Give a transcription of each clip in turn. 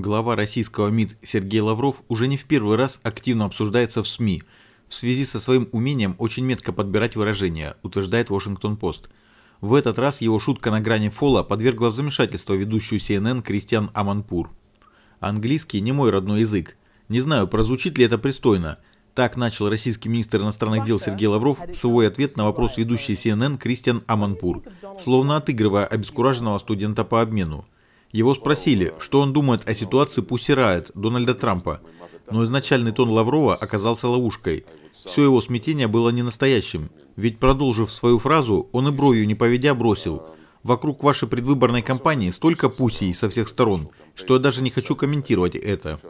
Глава российского МИД Сергей Лавров уже не в первый раз активно обсуждается в СМИ в связи со своим умением очень метко подбирать выражения, утверждает Вашингтон-Пост. В этот раз его шутка на грани фола подвергла замешательство ведущую CNN Кристиан Аманпур. «Английский не мой родной язык. Не знаю, прозвучит ли это пристойно». Так начал российский министр иностранных дел Сергей Лавров свой ответ на вопрос ведущей CNN Кристиан Аманпур, словно отыгрывая обескураженного студента по обмену. Его спросили, что он думает о ситуации Пусси Дональда Трампа, но изначальный тон Лаврова оказался ловушкой. Все его смятение было ненастоящим, ведь продолжив свою фразу, он и бровью не поведя бросил «Вокруг вашей предвыборной кампании столько пусей со всех сторон, что я даже не хочу комментировать это».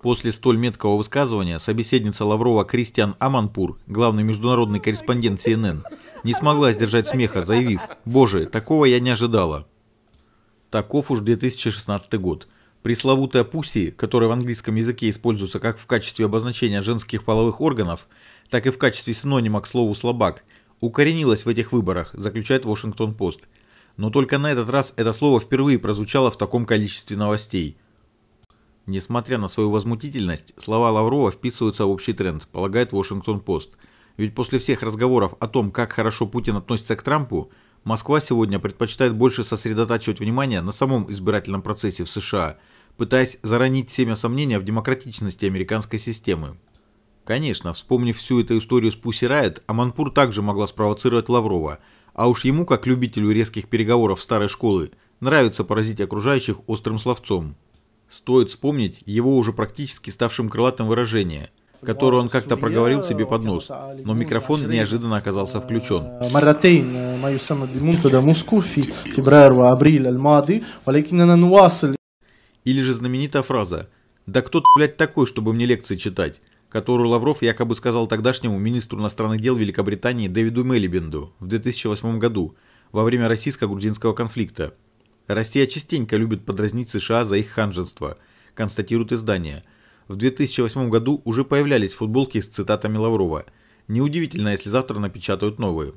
После столь меткого высказывания собеседница Лаврова Кристиан Аманпур, главный международный корреспондент CNN, не смогла сдержать смеха, заявив «Боже, такого я не ожидала». Таков уж 2016 год. Пресловутая пуси, которая в английском языке используется как в качестве обозначения женских половых органов, так и в качестве синонима к слову «слабак», укоренилась в этих выборах, заключает Вашингтон-Пост. Но только на этот раз это слово впервые прозвучало в таком количестве новостей. Несмотря на свою возмутительность, слова Лаврова вписываются в общий тренд, полагает Вашингтон-Пост. Ведь после всех разговоров о том, как хорошо Путин относится к Трампу, Москва сегодня предпочитает больше сосредотачивать внимание на самом избирательном процессе в США, пытаясь заранить семя сомнения в демократичности американской системы. Конечно, вспомнив всю эту историю с Пусси Райт, Аманпур также могла спровоцировать Лаврова, а уж ему, как любителю резких переговоров старой школы, нравится поразить окружающих острым словцом. Стоит вспомнить его уже практически ставшим крылатым выражение которую он как-то проговорил себе под э, нос, но микрофон неожиданно оказался включен. Э, Или же знаменитая фраза «Да кто ты, блядь, такой, чтобы мне лекции читать?» которую Лавров якобы сказал тогдашнему министру иностранных дел Великобритании Дэвиду Мелибенду в 2008 году во время российско-грузинского конфликта. Россия частенько любит подразнить США за их ханженство, констатирует издание – в 2008 году уже появлялись футболки с цитатами Лаврова. Неудивительно, если завтра напечатают новые.